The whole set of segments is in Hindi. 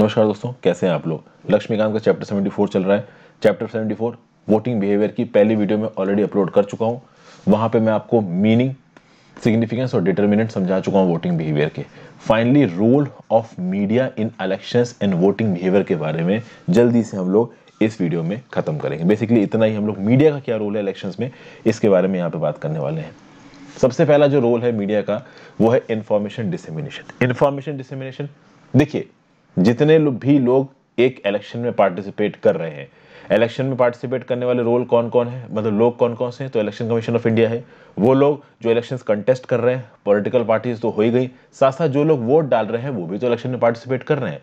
नमस्कार दोस्तों कैसे हैं आप लोग लक्ष्मीकांत का चैप्टर 74 चल रहा है चैप्टर 74 वोटिंग बिहेवियर की पहली वीडियो में ऑलरेडी अपलोड कर चुका हूँ वहाँ पे मैं आपको मीनिंग सिग्निफिकेंस और डिटर्मिनेंट समझा चुका हूँ वोटिंग बिहेवियर के finally role of media in election and voting behaviour के बारे में जल्दी से हम लोग इस वीडियो में खत्म करेंगे बेसिकली इतना ही हम लोग मीडिया का क्या रोल है इलेक्शन में इसके बारे में यहाँ पे बात करने वाले हैं सबसे पहला जो रोल है मीडिया का वो है इन्फॉर्मेशन डिसमिनेशन इन्फॉर्मेशन डिसमिनेशन देखिए जितने लो, भी लोग एक इलेक्शन में पार्टिसिपेट कर रहे हैं इलेक्शन में पार्टिसिपेट करने वाले रोल कौन कौन है मतलब लोग कौन कौन से हैं तो इलेक्शन कमीशन ऑफ इंडिया है वो लोग जो इलेक्शन कंटेस्ट कर रहे हैं पॉलिटिकल पार्टीज तो हो ही गई साथ साथ जो लोग वोट डाल रहे हैं वो भी तो इलेक्शन में पार्टिसिपेट कर रहे हैं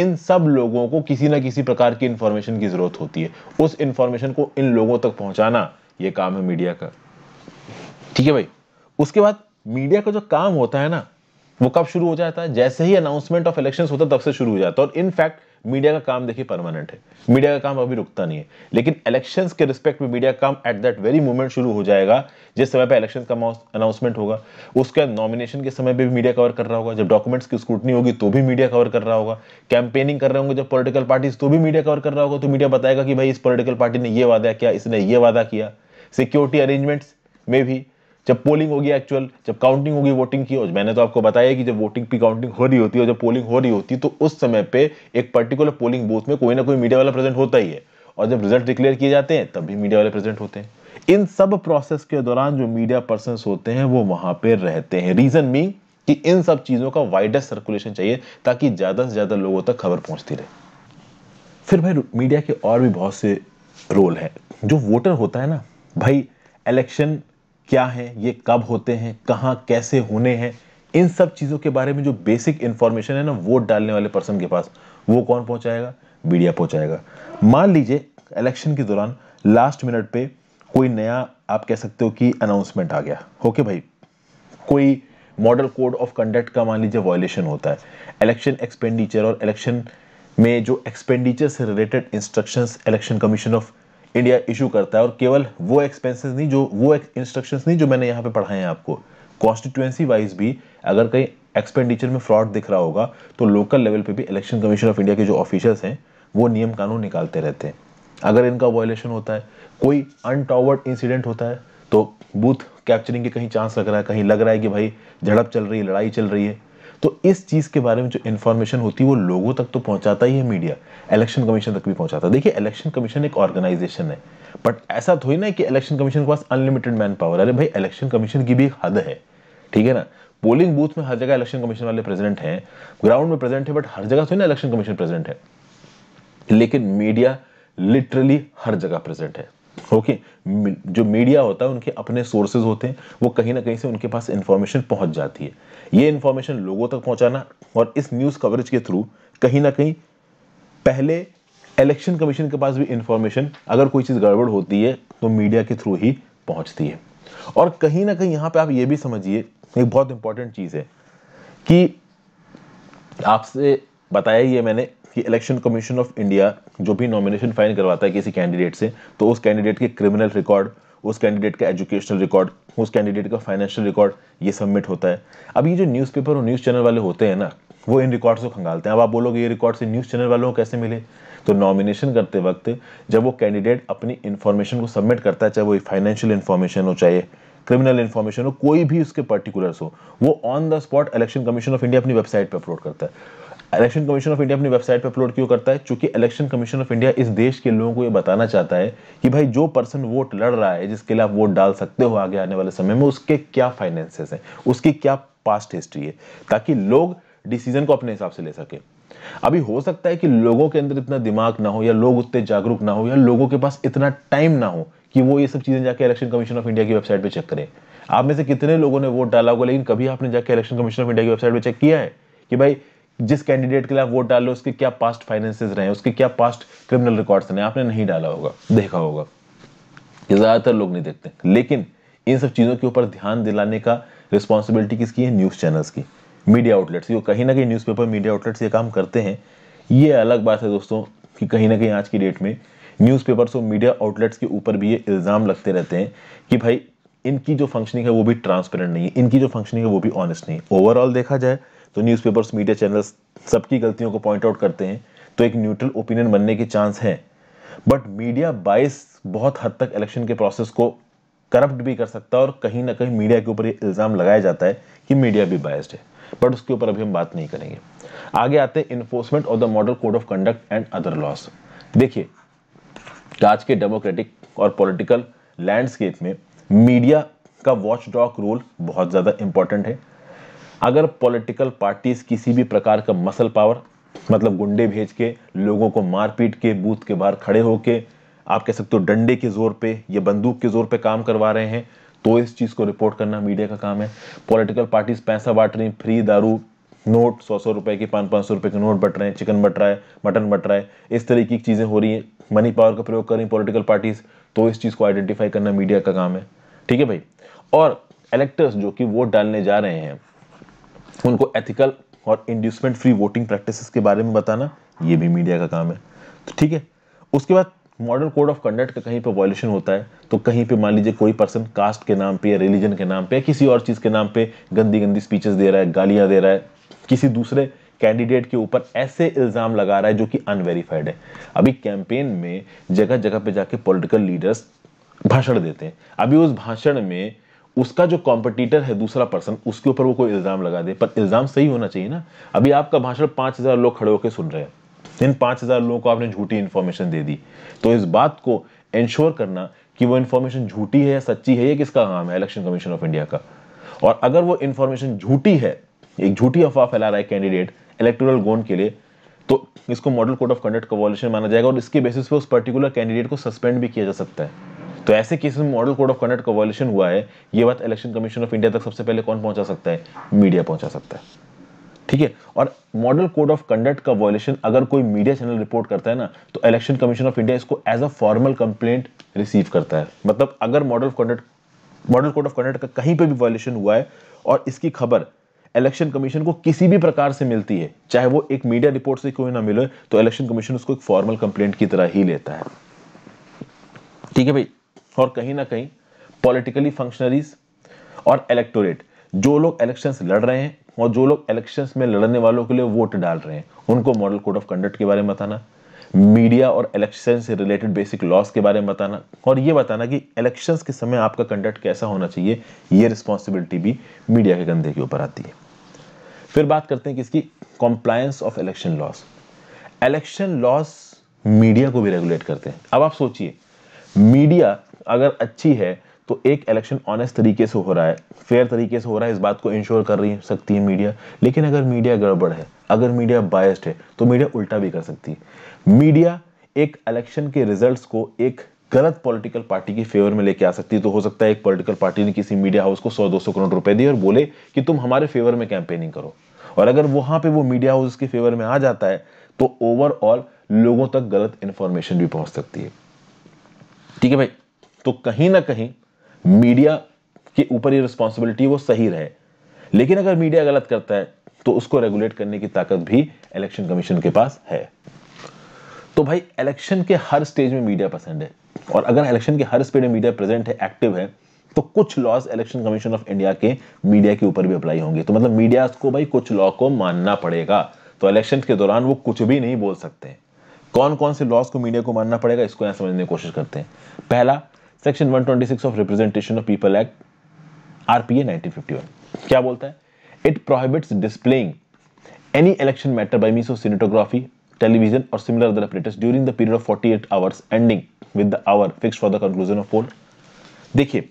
इन सब लोगों को किसी ना किसी प्रकार की इंफॉर्मेशन की जरूरत होती है उस इंफॉर्मेशन को इन लोगों तक पहुंचाना ये काम है मीडिया का ठीक है भाई उसके बाद मीडिया का जो काम होता है ना वो कब शुरू हो जाता है जैसे ही अनाउंसमेंट ऑफ इलेक्शन होता है तब से शुरू हो जाता है और इनफैक्ट मीडिया का काम देखिए परमानेंट है मीडिया का काम अभी रुकता नहीं है लेकिन इलेक्शन के रिस्पेक्ट में मीडिया काम एट दैट वेरी मोमेंट शुरू हो जाएगा जिस समय पर इलेक्शन का अनाउंसमेंट होगा उसके नॉमिनेशन के समय पर भी मीडिया कवर कर रहा होगा जब डॉक्यूमेंट्स की स्क्रूटनी होगी तो भी मीडिया कवर कर रहा होगा कैंपेनिंग कर रहे होंगे जब पोलिटिकल पार्टीज तो भी मीडिया कवर कर रहा होगा तो मीडिया बताएगा कि भाई इस पोलिटिकल पार्टी ने ये वादा किया इसने ये वादा किया सिक्योरिटी अरेंजमेंट्स में भी जब पोलिंग होगी एक्चुअल जब काउंटिंग होगी वोटिंग की और मैंने तो आपको बताया कि जब वोटिंग पी काउंटिंग हो रही होती है और जब पोलिंग हो रही होती है तो उस समय पे एक पर्टिकुलर पोलिंग बूथ में कोई ना कोई मीडिया वाला प्रेजेंट होता ही है और जब रिजल्ट डिक्लेयर किए जाते हैं तब भी मीडिया वाले प्रेजेंट होते हैं इन सब प्रोसेस के दौरान जो मीडिया पर्सन होते हैं वो वहां पर रहते हैं रीजन मी कि इन सब चीजों का वाइडेस्ट सर्कुलेशन चाहिए ताकि ज्यादा से ज्यादा लोगों तक खबर पहुंचती रहे फिर भाई मीडिया के और भी बहुत से रोल हैं जो वोटर होता है ना भाई इलेक्शन क्या है ये कब होते हैं कहाँ कैसे होने हैं इन सब चीज़ों के बारे में जो बेसिक इंफॉर्मेशन है ना वोट डालने वाले पर्सन के पास वो कौन पहुंचाएगा मीडिया पहुंचाएगा मान लीजिए इलेक्शन के दौरान लास्ट मिनट पे कोई नया आप कह सकते हो कि अनाउंसमेंट आ गया ओके भाई कोई मॉडल कोड ऑफ कंडक्ट का मान लीजिए वॉयलेशन होता है इलेक्शन एक्सपेंडिचर और इलेक्शन में जो एक्सपेंडिचर से related instructions election commission of India issue करता है और केवल वो एक्सपेंसेस नहीं जो वो इंस्ट्रक्शंस नहीं जो मैंने यहाँ पे पढ़ाए हैं आपको कॉन्स्टिट्यूएंसी वाइज भी अगर कहीं एक्सपेंडिचर में फ्रॉड दिख रहा होगा तो लोकल लेवल पे भी इलेक्शन कमीशन ऑफ इंडिया के जो ऑफिशियल्स हैं वो नियम कानून निकालते रहते हैं अगर इनका वॉयलेशन होता है कोई अनटॉवर्ड इंसिडेंट होता है तो बूथ कैप्चरिंग के कहीं चांस लग रहा है कहीं लग रहा है कि भाई झड़प चल रही है लड़ाई चल रही है तो इस चीज़ के बारे में जो इन्फॉर्मेशन होती है वो लोगों तक तो पहुंचाता ही है मीडिया इलेक्शन कमीशन तक भी पहुंचाता है देखिए इलेक्शन कमीशन एक ऑर्गेनाइजेशन है बट ऐसा थोड़ी ना कि इलेक्शन कमीशन के पास अनलिमिटेड मैन पावर अरे भाई इलेक्शन कमीशन की भी एक हद है ठीक है ना पोलिंग बूथ में हर जगह इलेक्शन कमीशन वाले प्रेजेंट हैं ग्राउंड में प्रेजेंट है बट हर जगह थोड़ी ना इलेक्शन कमीशन प्रेजेंट है लेकिन मीडिया लिटरली हर जगह प्रेजेंट है ओके जो मीडिया होता है उनके अपने सोर्सेज होते हैं वो कहीं ना कहीं से उनके पास इंफॉर्मेशन पहुंच जाती है ये इंफॉर्मेशन लोगों तक पहुंचाना और इस न्यूज़ कवरेज के थ्रू कहीं ना कहीं पहले इलेक्शन कमीशन के पास भी इंफॉर्मेशन अगर कोई चीज़ गड़बड़ होती है तो मीडिया के थ्रू ही पहुंचती है और कहीं ना कहीं यहां पर आप ये भी समझिए एक बहुत इंपॉर्टेंट चीज़ है कि आपसे बताया ये मैंने कि इलेक्शन कमीशन ऑफ इंडिया जो भी नॉमिनेशन फाइल करवाता है किसी कैंडिडेट से तो उस कैंडिडेट के क्रिमिनल रिकॉर्ड उस कैंडिडेट का एजुकेशनल रिकॉर्ड उस कैंडिडेट का फाइनेंशियल रिकॉर्ड ये सबमिट होता है अब ये जो न्यूज़पेपर और न्यूज़ चैनल वाले होते हैं ना वो इन रिकॉर्ड्स को खंगालते हैं अब आप बोलोगे ये रिकॉर्ड से न्यूज़ चैनल वालों को कैसे मिले तो नॉमिनेशन करते वक्त जब वो कैंडिडेट अपनी इन्फॉर्मेशन को सबमिट करता है चाहे वो फाइनेंशियल इन्फॉर्मेशन हो चाहे क्रिमिनल इन्फॉर्मेशन हो कोई भी उसके पर्टिकुलर्स हो वो on the spot election commission of India अपनी वेबसाइट पर अपलोड करता है इलेक्शन कमीशन ऑफ इंडिया अपनी वेबसाइट पर अपलोड क्यों करता है चूंकि इलेक्शन कमीशन ऑफ इंडिया इस देश के लोगों को ये बताना चाहता है कि भाई जो पर्सन वोट लड़ रहा है जिसके लिए आप वोट डाल सकते हो आगे आने वाले समय में उसके क्या फाइनेंसेस हैं उसकी क्या पास्ट हिस्ट्री है ताकि लोग डिसीजन को अपने हिसाब से ले सके अभी हो सकता है कि लोगों के अंदर इतना दिमाग ना हो या लोग उतने जागरूक ना हो या लोगों के पास इतना टाइम ना हो कि वो ये सब चीज़ें जाके इलेक्शन कमीशन ऑफ इंडिया की वेबसाइट पे चेक करें आप में से कितने लोगों ने वोट डाला होगा लेकिन कभी आपने जाके इलेक्शन कमीशन ऑफ इंडिया की वेबसाइट पे चेक किया है कि भाई जिस कैंडिडेट के लिए आप वोट डालो उसके क्या पास्ट फाइनेंसेस रहे उसके क्या पास्ट क्रिमिनल रिकॉर्ड्स रहे आपने नहीं डाला होगा देखा होगा ये ज़्यादातर लोग नहीं देखते लेकिन इन सब चीज़ों के ऊपर ध्यान दिलाने का रिस्पॉन्सिबिलिटी किसकी है न्यूज़ चैनल्स की मीडिया आउटलेट्स की कहीं ना कहीं न्यूज़पेपर मीडिया आउटलेट्स ये काम करते हैं ये अलग बात है दोस्तों कि कहीं ना कहीं आज की डेट में न्यूज़पेपर्स और मीडिया आउटलेट्स के ऊपर भी ये इल्ज़ाम लगते रहते हैं कि भाई इनकी जो फंक्शनिंग है वो भी ट्रांसपेरेंट नहीं है इनकी जो फंक्शनिंग है वो भी ऑनेस्ट नहीं है ओवरऑल देखा जाए तो न्यूज़पेपर्स मीडिया चैनल्स सबकी गलतियों को पॉइंट आउट करते हैं तो एक न्यूट्रल ओपिनियन बनने के चांस हैं बट मीडिया बाइस बहुत हद तक इलेक्शन के प्रोसेस को करप्ट भी कर सकता है और कहीं ना कहीं मीडिया के ऊपर ये इल्ज़ाम लगाया जाता है कि मीडिया भी बायस्ड है बट उसके ऊपर अभी हम बात नहीं करेंगे आगे आते हैं enforcement of the model code of conduct and other laws देखिए आज के डेमोक्रेटिक और पॉलिटिकल लैंडस्केप में मीडिया का वॉच डॉग रोल बहुत ज़्यादा इंपॉर्टेंट है अगर पॉलिटिकल पार्टीज किसी भी प्रकार का मसल पावर मतलब गुंडे भेज के लोगों को मारपीट के बूथ के बाहर खड़े होके आप कह सकते हो डंडे के जोर पे या बंदूक के जोर पे काम करवा रहे हैं तो इस चीज़ को रिपोर्ट करना मीडिया का काम है पॉलिटिकल पार्टीज पैसा बांट रही फ्री दारू नोट सौ सौ रुपए के पाँच पाँच सौ रुपए के नोट बट रहे हैं चिकन बट रहा है मटन बट रहा है इस तरीके की चीज़ें हो रही हैं मनी पावर का प्रयोग कर रही पॉलिटिकल पार्टीज तो इस चीज़ को आइडेंटिफाई करना मीडिया का काम है ठीक है भाई और इलेक्टर्स जो कि वोट डालने जा रहे हैं उनको एथिकल और इंड्यूसमेंट फ्री वोटिंग प्रैक्टिस के बारे में बताना ये भी मीडिया का काम है तो ठीक है उसके बाद मॉडल कोड ऑफ कंडक्ट का कहीं पर वॉयलेशन होता है तो कहीं पे मान लीजिए कोई पर्सन कास्ट के नाम पे या रिलीजन के नाम पे या किसी और चीज़ के नाम पे गंदी गंदी स्पीचेस दे रहा है गालियाँ दे रहा है किसी दूसरे कैंडिडेट के ऊपर ऐसे इल्ज़ाम लगा रहा है जो कि अनवेरीफाइड है अभी कैंपेन में जगह जगह पर जाके पोलिटिकल लीडर्स भाषण देते हैं अभी उस भाषण में उसका जो कॉम्पिटिटर है दूसरा पर्सन उसके ऊपर वो कोई इल्ज़ाम लगा दे पर इल्ज़ाम सही होना चाहिए ना अभी आपका भाषण पांच हज़ार लोग खड़े होकर सुन रहे हैं इन पांच हज़ार लोगों को आपने झूठी इन्फॉर्मेशन दे दी तो इस बात को इंश्योर करना कि वो इन्फॉर्मेशन झूठी है या सच्ची है ये किसका काम है इलेक्शन कमीशन ऑफ इंडिया का और अगर वो इन्फॉर्मेशन झूठी है एक झूठी अफवाह फैला रहा है कैंडिडेट इलेक्टोरल गोन के लिए तो इसको मॉडल कोड ऑफ कंडक्ट का वॉल्यूशन माना जाएगा और इसके बेसिस पे उस पर्टिकुलर कैंडिडेट को सस्पेंड भी किया जा सकता है तो ऐसे केस में मॉडल कोड ऑफ कंडक्ट का वॉल्यूशन हुआ है ये बात इलेक्शन कमीशन ऑफ इंडिया तक सबसे पहले कौन पहुंचा सकता है मीडिया पहुंचा सकता है ठीक है और मॉडल कोड ऑफ कंडक्ट का वॉल्यूशन अगर कोई मीडिया चैनल रिपोर्ट करता है ना तो इलेक्शन कमीशन ऑफ इंडिया इसको as a formal complaint receive करता है मतलब अगर model conduct model code of conduct का कहीं पर भी वॉल्यूशन हुआ है और इसकी खबर इलेक्शन कमीशन को किसी भी प्रकार से मिलती है चाहे वो एक मीडिया रिपोर्ट से क्यों ना मिले तो इलेक्शन कमीशन उसको एक फॉर्मल कंप्लेंट की तरह ही लेता है ठीक है भाई और कहीं ना कहीं पॉलिटिकली फंक्शनरीज और इलेक्टोरेट जो लोग इलेक्शंस लड़ रहे हैं और जो लोग इलेक्शंस में लड़ने वालों के लिए वोट डाल रहे हैं उनको मॉडल कोड ऑफ कंडक्ट के बारे में बताना मीडिया और इलेक्शन से रिलेटेड बेसिक लॉस के बारे में बताना और ये बताना कि इलेक्शन के समय आपका कंडक्ट कैसा होना चाहिए ये रिस्पॉन्सिबिलिटी भी मीडिया के कंधे के ऊपर आती है फिर बात करते हैं कि इसकी compliance of election laws election laws media को भी रेगुलेट करते हैं अब आप सोचिए मीडिया अगर अच्छी है तो एक इलेक्शन ऑनेस्ट तरीके से हो रहा है फेयर तरीके से हो रहा है इस बात को इंश्योर कर रही सकती है मीडिया लेकिन अगर मीडिया गड़बड़ है अगर मीडिया बायस्ड है तो मीडिया उल्टा भी कर सकती है मीडिया एक इलेक्शन के रिजल्ट्स को एक गलत पॉलिटिकल पार्टी की फेवर में लेके आ सकती है तो हो सकता है एक पॉलिटिकल पार्टी ने किसी मीडिया हाउस को 100-200 करोड़ रुपए दिए और बोले कि तुम हमारे फेवर में कैंपेनिंग करो और अगर वहां पे वो मीडिया हाउस के फेवर में आ जाता है तो ओवरऑल लोगों तक गलत इन्फॉर्मेशन भी पहुंच सकती है ठीक है भाई तो कहीं ना कहीं मीडिया के ऊपर ये रिस्पॉन्सिबिलिटी वो सही रहे लेकिन अगर मीडिया गलत करता है तो उसको रेगुलेट करने की ताकत भी इलेक्शन कमीशन के पास है तो भाई इलेक्शन के हर स्टेज में मीडिया पसंद है और अगर इलेक्शन के हर स्टेज में मीडिया प्रेजेंट है एक्टिव है तो कुछ laws election commission of India के मीडिया के ऊपर भी अप्लाई होंगे तो मतलब मीडिया को भाई कुछ लॉ को मानना पड़ेगा तो इलेक्शन के दौरान वो कुछ भी नहीं बोल सकते कौन कौन से लॉज को मीडिया को मानना पड़ेगा इसको यहाँ समझने की कोशिश करते हैं पहला section 126 of representation of people act RPA 1951 क्या बोलता है it prohibits displaying any election matter by means of cinematography television और similar other operators during the period of 48 hours ending with the hour fixed for the conclusion of poll देखिए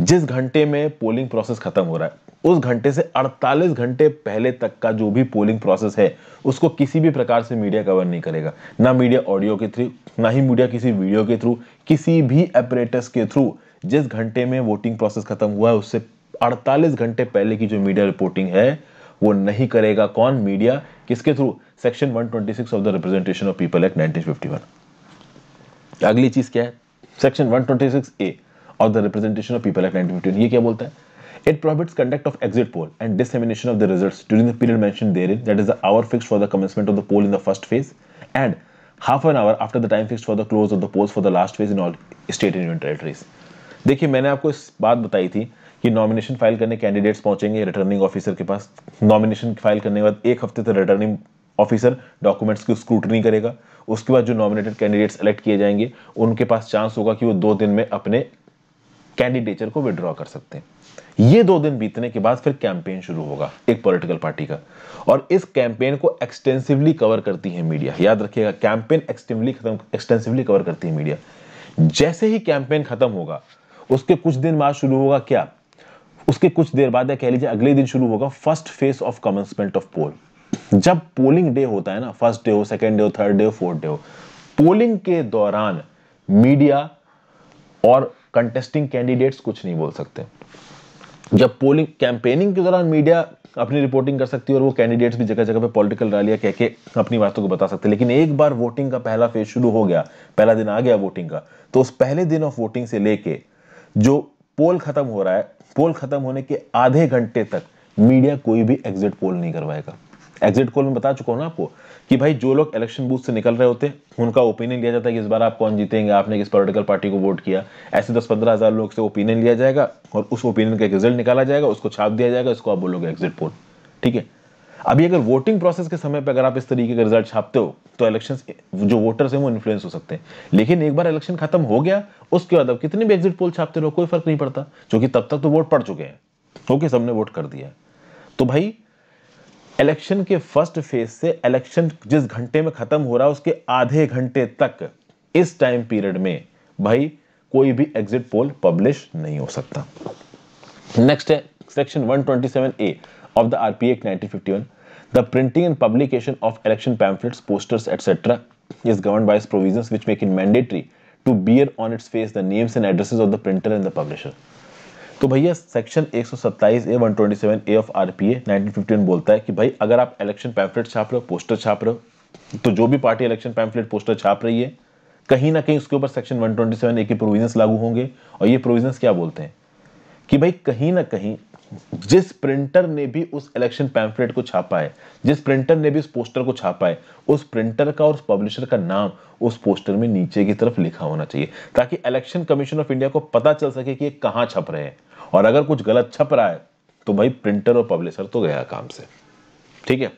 जिस घंटे में पोलिंग प्रोसेस खत्म हो रहा है उस घंटे से 48 घंटे पहले तक का जो भी पोलिंग प्रोसेस है उसको किसी भी प्रकार से मीडिया कवर नहीं करेगा ना मीडिया ऑडियो के थ्रू ना ही मीडिया किसी वीडियो के थ्रू किसी भी ऑपरेटर्स के थ्रू जिस घंटे में वोटिंग प्रोसेस खत्म हुआ है उससे 48 घंटे पहले की जो मीडिया रिपोर्टिंग है वो नहीं करेगा कौन मीडिया किसके through section 126 of the representation of people act 1951 अगली चीज क्या है section 126 A of the representation of people act 1951 ये क्या बोलता है It prohibits conduct of exit poll and dissemination of the results during the period mentioned therein, that is the hour fixed for the commencement of the poll in the first phase and half an hour after the time fixed for the close of the polls for the last phase in all state and union territories. देखिए मैंने आपको इस बात बताई थी कि नॉमिनेशन फाइल करने कैंडिडेट्स पहुंचेंगे रिटर्निंग ऑफिसर के पास नॉमिनेशन फाइल करने के बाद एक हफ्ते तक रिटर्निंग ऑफिसर डॉक्यूमेंट्स की स्क्रूटनी करेगा उसके बाद जो नॉमिनेटेड कैंडिडेट्स सेलेक्ट किए जाएंगे उनके पास चांस होगा कि वो दो दिन में अपने कैंडिडेचर को विड्रॉ कर सकते हैं ये दो दिन बीतने के बाद फिर कैंपेन शुरू होगा एक पॉलिटिकल पार्टी का और इस कैंपेन को एक्सटेंसिवली कवर करती है मीडिया याद रखिएगा कैंपेन एक्सटेंसिवली खत्म एक्सटेंसिवली कवर करती है मीडिया जैसे ही कैंपेन खत्म होगा उसके कुछ दिन बाद शुरू होगा क्या उसके कुछ देर बाद या कह लीजिए अगले दिन शुरू होगा first phase of commencement of poll जब पोलिंग डे होता है ना फर्स्ट डे हो सेकेंड डे हो थर्ड डे हो फोर्थ डे हो पोलिंग के दौरान मीडिया और कंटेस्टिंग कैंडिडेट्स कुछ नहीं बोल सकते जब पोलिंग कैंपेनिंग के दौरान मीडिया अपनी रिपोर्टिंग कर सकती है और वो कैंडिडेट्स भी जगह जगह पे पॉलिटिकल रैलियां कहकर अपनी बातों को बता सकते हैं लेकिन एक बार वोटिंग का पहला फेज शुरू हो गया पहला दिन आ गया वोटिंग का तो उस पहले दिन ऑफ वोटिंग से लेके जो पोल खत्म हो रहा है पोल खत्म होने के आधे घंटे तक मीडिया कोई भी एग्जिट पोल नहीं करवाएगा एग्जिट पोल में बता चुका हूँ ना आपको कि भाई जो लोग इलेक्शन बूथ से निकल रहे होते हैं उनका ओपिनियन लिया जाता है कि इस बार आप कौन जीतेंगे आपने किस पोलिटिकल पार्टी को वोट किया ऐसे दस पंद्रह हज़ार लोग से ओपिनियन लिया जाएगा और उस ओपिनियन का एक रिजल्ट निकाला जाएगा उसको छाप दिया जाएगा इसको आप बोलोगे एग्जिट पोल ठीक है अभी अगर वोटिंग प्रोसेस के समय पर अगर आप इस तरीके का रिजल्ट छापते हो तो इलेक्शन जो वोटर्स हैं वो इन्फ्लुएंस हो सकते हैं लेकिन एक बार इलेक्शन खत्म हो गया उसके बाद अब कितने भी एग्जिट पोल छापते रहो कोई फर्क नहीं पड़ता क्योंकि तब तक तो वोट पड़ चुके हैं ओके सबने वोट कर दिया तो भाई इलेक्शन के फर्स्ट फेज से इलेक्शन जिस घंटे में खत्म हो रहा है उसके आधे घंटे तक इस टाइम पीरियड में भाई कोई भी एग्जिट पोल पब्लिश नहीं हो सकता नेक्स्ट है section 127 A of the RP act 1951 the printing and publication of election pamphlets posters etcetera is governed by provision which make in mandatory to bear on its face the names and addresses of the printer and the publisher तो भैया section 127 A 127 A of RPA 1951 बोलता है कि भाई अगर आप इलेक्शन पैम्फलेट छाप रहे हो पोस्टर छाप रहे हो तो जो भी पार्टी इलेक्शन पैम्फलेट पोस्टर छाप रही है कहीं ना कहीं उसके ऊपर सेक्शन 127 ए के प्रोविजंस लागू होंगे और ये प्रोविजंस क्या बोलते हैं कि भाई कहीं ना कहीं जिस प्रिंटर ने भी उस इलेक्शन पैम्फलेट को छापा है जिस प्रिंटर ने भी उस पोस्टर को छापा है उस प्रिंटर का और उस पब्लिशर का नाम उस पोस्टर में नीचे की तरफ लिखा होना चाहिए ताकि इलेक्शन कमीशन ऑफ इंडिया को पता चल सके कि ये कहां छप रहे हैं और अगर कुछ गलत छप रहा है तो भाई प्रिंटर और पब्लिशर तो गया काम से ठीक है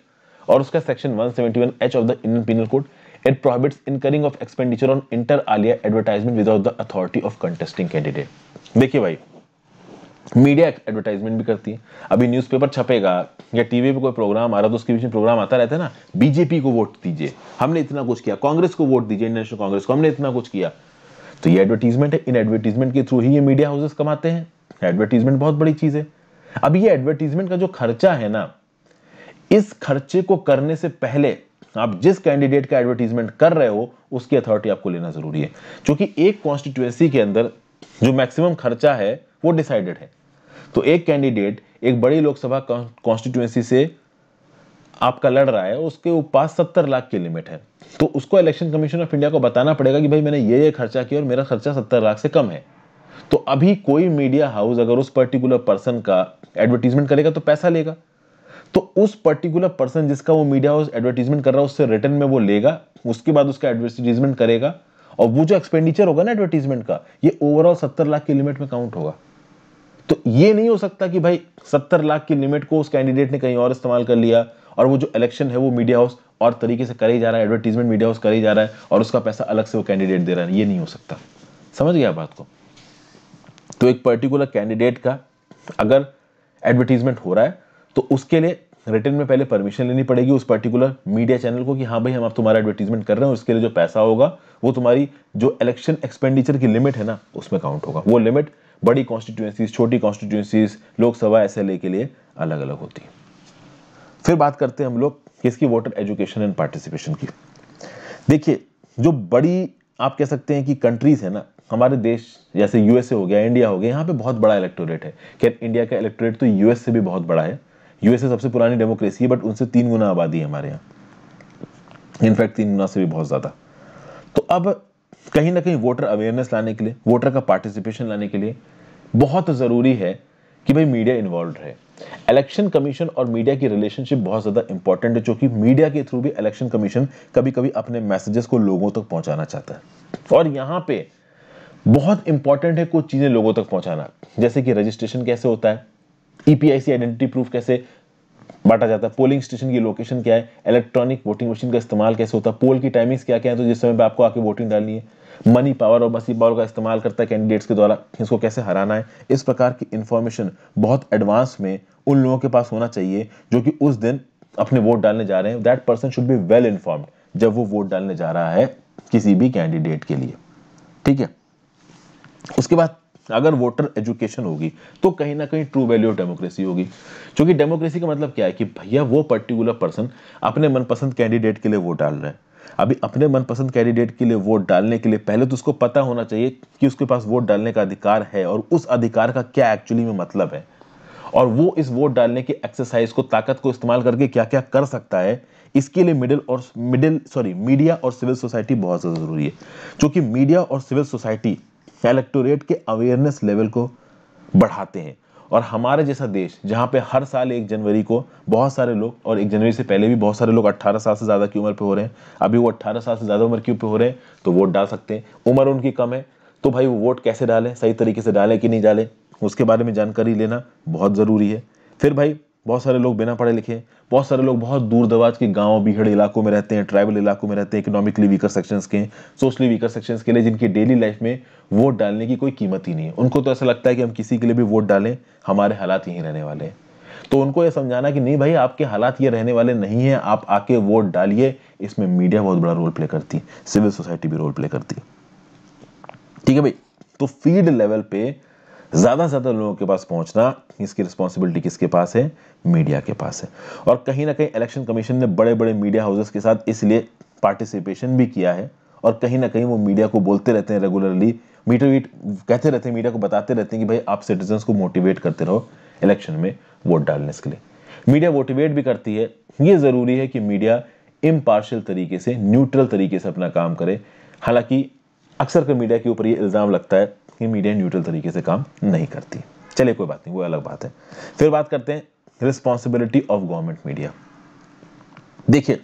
और उसका section 171 H of the Indian penal code it prohibits incurring of expenditure on inter alia advertisement without the authority of contesting candidate देखिए भाई मीडिया एडवर्टाइजमेंट भी करती है अभी न्यूज़पेपर छपेगा या टीवी पे कोई प्रोग्राम आ रहा तो उसके बीच में प्रोग्राम आता रहता है ना बीजेपी को वोट दीजिए हमने इतना कुछ किया कांग्रेस को वोट दीजिए नेशनल कांग्रेस को हमने इतना कुछ किया तो ये एडवर्टीजमेंट है इन एडवर्टीजमेंट के थ्रू ही ये मीडिया हाउसेस कमाते हैं एडवर्टीजमेंट बहुत बड़ी चीज है अब ये एडवर्टीजमेंट का जो खर्चा है ना इस खर्चे को करने से पहले आप जिस कैंडिडेट का एडवर्टीजमेंट कर रहे हो उसकी अथॉरिटी आपको लेना जरूरी है क्योंकि एक कॉन्स्टिट्यूएंसी के अंदर जो मैक्सिमम खर्चा है वो डिसाइडेड है तो एक कैंडिडेट एक बड़ी लोकसभा कॉन्स्टिट्यूएंसी से आपका लड़ रहा है उसके पास सत्तर लाख की लिमिट है तो उसको इलेक्शन कमीशन ऑफ इंडिया को बताना पड़ेगा कि भाई मैंने ये ये खर्चा किया और मेरा खर्चा सत्तर लाख से कम है तो अभी कोई मीडिया हाउस अगर उस पर्टिकुलर पर्सन का एडवर्टीजमेंट करेगा तो पैसा लेगा तो उस पर्टिकुलर पर्सन जिसका वो मीडिया हाउस एडवर्टीजमेंट कर रहा है उससे रिटर्न में वो लेगा उसके बाद उसका एडवर्टीजमेंट करेगा और वो जो एक्सपेंडिचर होगा ना एडवर्टीजमेंट का ये ओवरऑल सत्तर लाख की लिमिट में काउंट होगा तो ये नहीं हो सकता कि भाई सत्तर लाख की लिमिट को उस कैंडिडेट ने कहीं और इस्तेमाल कर लिया और वो जो इलेक्शन है वो मीडिया हाउस और तरीके से कर ही जा रहा है एडवर्टीजमेंट मीडिया हाउस कर ही जा रहा है और उसका पैसा अलग से वो कैंडिडेट दे रहा है ये नहीं हो सकता समझ गया बात को तो एक पर्टिकुलर कैंडिडेट का अगर एडवर्टीजमेंट हो रहा है तो उसके लिए रिटर्न में पहले परमिशन लेनी पड़ेगी उस पर्टिकुलर मीडिया चैनल को कि हाँ भाई हम आप तुम्हारा एडवर्टीजमेंट कर रहे हैं उसके लिए जो पैसा होगा वो तुम्हारी जो इलेक्शन एक्सपेंडिचर की लिमिट है ना उसमें काउंट होगा वो लिमिट बड़ी कॉन्स्टिट्यूएंसीज छोटी कॉन्स्टिट्यूएंसीज लोकसभा एस के लिए अलग अलग होती है फिर बात करते हैं हम लोग किसकी वोटर एजुकेशन एंड पार्टिसिपेशन की देखिए जो बड़ी आप कह सकते हैं कि कंट्रीज है ना हमारे देश जैसे यूएसए हो गया इंडिया हो गया यहाँ पे बहुत बड़ा इलेक्टोरेट है खैर इंडिया का इलेक्टोरेट तो यूएस से भी बहुत बड़ा है यूएसए सबसे पुरानी डेमोक्रेसी है बट उनसे तीन गुना आबादी है हमारे यहाँ इनफैक्ट तीन गुना से भी बहुत ज़्यादा तो अब कहीं ना कहीं वोटर अवेयरनेस लाने के लिए वोटर का पार्टिसिपेशन लाने के लिए बहुत ज़रूरी है कि भाई मीडिया इन्वॉल्व रहे इलेक्शन कमीशन और मीडिया की रिलेशनशिप बहुत ज़्यादा इंपॉर्टेंट है क्योंकि मीडिया के थ्रू भी इलेक्शन कमीशन कभी कभी अपने मैसेजेस को लोगों तक तो पहुंचाना चाहता है और यहाँ पे बहुत इंपॉर्टेंट है कुछ चीज़ें लोगों तक पहुंचाना जैसे कि रजिस्ट्रेशन कैसे होता है ईपीआईसी आइडेंटिटी प्रूफ कैसे बांटा जाता है पोलिंग स्टेशन की लोकेशन क्या है इलेक्ट्रॉनिक वोटिंग मशीन का इस्तेमाल कैसे होता है पोल की टाइमिंग्स क्या क्या है तो जिस समय पर आपको आके वोटिंग डालनी है मनी पावर और मसी पावर का इस्तेमाल करता है कैंडिडेट्स के द्वारा इसको कैसे हराना है इस प्रकार की इन्फॉर्मेशन बहुत एडवांस में उन लोगों के पास होना चाहिए जो कि उस दिन अपने वोट डालने जा रहे हैं that person should be well informed जब वो वोट डालने जा रहा है किसी भी कैंडिडेट के लिए ठीक है उसके बाद अगर वोटर एजुकेशन होगी तो कहीं ना कहीं ट्रू वैल्यू ऑफ डेमोक्रेसी होगी क्योंकि डेमोक्रेसी का मतलब क्या है कि भैया वो पर्टिकुलर पर्सन अपने मनपसंद कैंडिडेट के लिए वोट डाल रहा है अभी अपने मनपसंद कैंडिडेट के लिए वोट डालने के लिए पहले तो उसको पता होना चाहिए कि उसके पास वोट डालने का अधिकार है और उस अधिकार का क्या एक्चुअली में मतलब है और वो इस वोट डालने की एक्सरसाइज को ताकत को इस्तेमाल करके क्या क्या कर सकता है इसके लिए मिडिल और मिडिल सॉरी मीडिया और सिविल सोसाइटी बहुत ज़्यादा ज़रूरी है क्योंकि मीडिया और सिविल सोसाइटी इलेक्टोरेट के अवेयरनेस लेवल को बढ़ाते हैं और हमारे जैसा देश जहाँ पे हर साल एक जनवरी को बहुत सारे लोग और एक जनवरी से पहले भी बहुत सारे लोग 18 साल से ज़्यादा की उम्र पे हो रहे हैं अभी वो 18 साल से ज़्यादा उम्र की पे हो रहे हैं तो वोट डाल सकते हैं उम्र उनकी कम है तो भाई वो वोट कैसे डालें सही तरीके से डालें कि नहीं डालें उसके बारे में जानकारी लेना बहुत ज़रूरी है फिर भाई बहुत सारे लोग बिना पढ़े लिखे बहुत सारे लोग बहुत दूर दराज के गांव बिहड़ इलाकों में रहते हैं ट्राइबल इलाकों में रहते हैं इकोनॉमिकली वीकर सेक्शंस के सोशली वीकर सेक्शंस के लिए जिनकी डेली लाइफ में वोट डालने की कोई कीमत ही नहीं है उनको तो ऐसा लगता है कि हम किसी के लिए भी वोट डालें हमारे हालात यहीं रहने वाले हैं तो उनको यह समझाना कि नहीं भाई आपके हालात ये रहने वाले नहीं है आप आके वोट डालिए इसमें मीडिया बहुत बड़ा रोल प्ले करती सिविल सोसाइटी भी रोल प्ले करती ठीक है भाई तो फील्ड लेवल पे ज़्यादा से ज़्यादा लोगों के पास पहुंचना इसकी रिस्पॉन्सिबिलिटी किसके पास है मीडिया के पास है और कहीं ना कहीं इलेक्शन कमीशन ने बड़े बड़े मीडिया हाउसेस के साथ इसलिए पार्टिसिपेशन भी किया है और कहीं ना कहीं वो मीडिया को बोलते रहते हैं रेगुलरली मीटर वीट कहते रहते हैं मीडिया को बताते रहते हैं कि भाई आप सिटीजन को मोटिवेट करते रहो इलेक्शन में वोट डालने के लिए मीडिया मोटिवेट भी करती है ये ज़रूरी है कि मीडिया इम्पार्शल तरीके से न्यूट्रल तरीके से अपना काम करे हालांकि अक्सर का मीडिया के ऊपर ये इल्ज़ाम लगता है कि मीडिया न्यूट्रल तरीके से काम नहीं करती चलिए कोई बात नहीं वो अलग बात है फिर बात करते हैं रिस्पॉन्सिबिलिटी ऑफ गवर्नमेंट मीडिया देखिए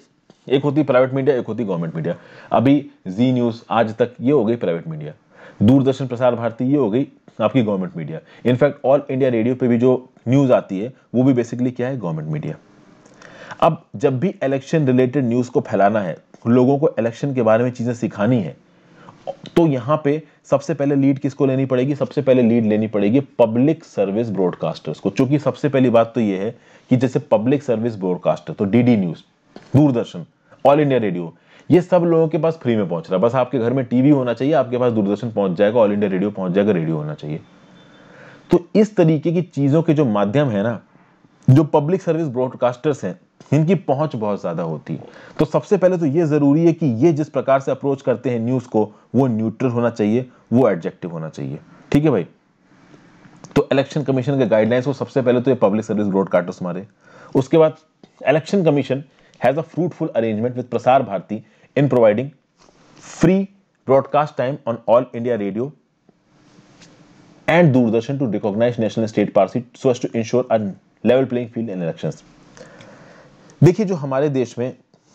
एक होती प्राइवेट मीडिया एक होती गवर्नमेंट मीडिया अभी जी न्यूज़ आज तक ये हो गई प्राइवेट मीडिया दूरदर्शन प्रसार भारती ये हो गई आपकी government media in fact all India radio पे भी जो न्यूज़ आती है वो भी बेसिकली क्या है गवर्नमेंट मीडिया अब जब भी इलेक्शन रिलेटेड न्यूज़ को फैलाना है लोगों को इलेक्शन के बारे में चीज़ें सिखानी है तो यहां पे सबसे पहले लीड किसको लेनी पड़ेगी सबसे पहले लीड लेनी पड़ेगी पब्लिक सर्विस ब्रॉडकास्टर्स को क्योंकि सबसे पहली बात तो यह है कि जैसे पब्लिक सर्विस ब्रॉडकास्टर तो DD news Doordarshan all India radio ये सब लोगों के पास फ्री में पहुंच रहा है बस आपके घर में टीवी होना चाहिए आपके पास दूरदर्शन पहुंच जाएगा ऑल इंडिया रेडियो पहुंच जाएगा रेडियो होना चाहिए तो इस तरीके की चीजों के जो माध्यम है ना जो पब्लिक सर्विस ब्रॉडकास्टर्स हैं इनकी पहुंच बहुत ज़्यादा होती है तो सबसे पहले तो ये ज़रूरी है कि ये जिस प्रकार से अप्रोच करते हैं न्यूज़ को वो न्यूट्रल होना चाहिए वो एडजेक्टिव होना चाहिए ठीक है भाई तो इलेक्शन कमीशन के गाइडलाइंस को सबसे पहले तो ये पब्लिक सर्विस ब्रॉडकास्टर्स मारे उसके बाद election commission has a fruitful arrangement with Prasar Bharati in providing free broadcast time on all India radio and Doordarshan to recognise national state party so as to ensure a level playing field in in देखिए जो हमारे देश में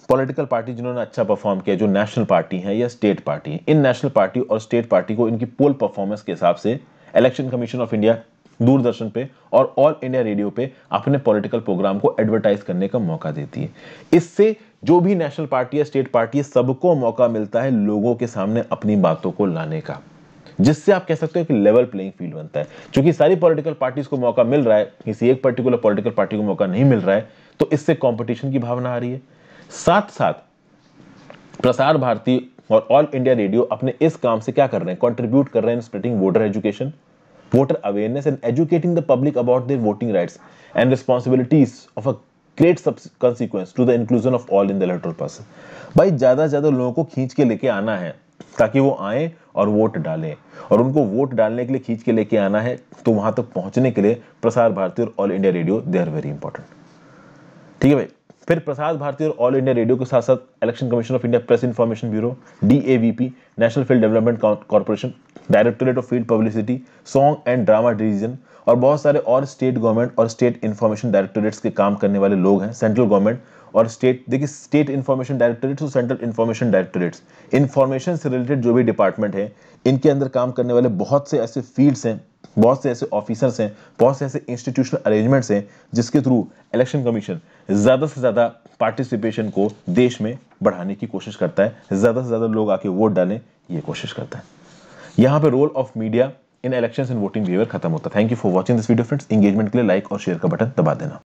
पॉलिटिकल पार्टी जिन्होंने अच्छा परफॉर्म किया जो नेशनल पार्टी है या स्टेट पार्टी है इन नेशनल पार्टी और स्टेट पार्टी को इनकी पोल परफॉर्मेंस के हिसाब से election commission of India Doordarshan पे और ऑल इंडिया रेडियो पे अपने पॉलिटिकल प्रोग्राम को एडवर्टाइज करने का मौका देती है इससे जो भी नेशनल पार्टी या स्टेट पार्टी है सबको मौका मिलता है लोगों के सामने अपनी बातों को लाने का जिससे आप कह सकते हो कि लेवल प्लेइंग फील्ड बनता है क्योंकि सारी पॉलिटिकल पार्टीज को मौका मिल रहा है किसी एक पर्टिकुलर पॉलिटिकल पार्टी को मौका नहीं मिल रहा है तो इससे कंपटीशन की भावना आ रही है साथ साथ प्रसार भारती और ऑल इंडिया रेडियो अपने इस काम से क्या कर रहे हैं कंट्रीब्यूट कर रहे हैं spreading voter education voter awareness and educating the public about their voting rights and responsibilities of a great consequence to the inclusion of all in the electoral person भाई ज़्यादा ज़्यादा लोगों को खींच के लेके आना है ताकि वो आए और वोट डालें और उनको वोट डालने के लिए खींच के लेके आना है तो वहां तक तो पहुंचने के लिए प्रसार भारती और all India radio they are very important ठीक है भाई फिर प्रसाद भारती और ऑल इंडिया रेडियो के साथ साथ election commission of India press information bureau the national field development corporation directorate of field publicity song and drama division और बहुत सारे और स्टेट गवर्नमेंट और स्टेट इन्फॉर्मेशन डायरेक्टोरेट्स के काम करने वाले लोग हैं सेंट्रल गवर्नमेंट और स्टेट देखिए स्टेट इन्फॉर्मेशन डायरेक्टोरेट और सेंट्रल इन्फॉर्मेशन डायरेक्टोरेट्स इन्फॉर्मेशन से रिलेटेड जो भी डिपार्टमेंट है इनके अंदर काम करने वाले बहुत से ऐसे फील्ड्स हैं बहुत से ऐसे ऑफिसर्स हैं बहुत से ऐसे इंस्टीट्यूशनल अरेंजमेंट्स हैं जिसके थ्रू इलेक्शन कमीशन ज़्यादा से ज़्यादा पार्टिसिपेशन को देश में बढ़ाने की कोशिश करता है ज़्यादा से ज़्यादा लोग आके वोट डालें ये कोशिश करता है यहाँ पे role of media in elections and voting behaviour खत्म होता है thank you for watching this video friends engagement के लिए लाइक और शेयर का बटन दबा देना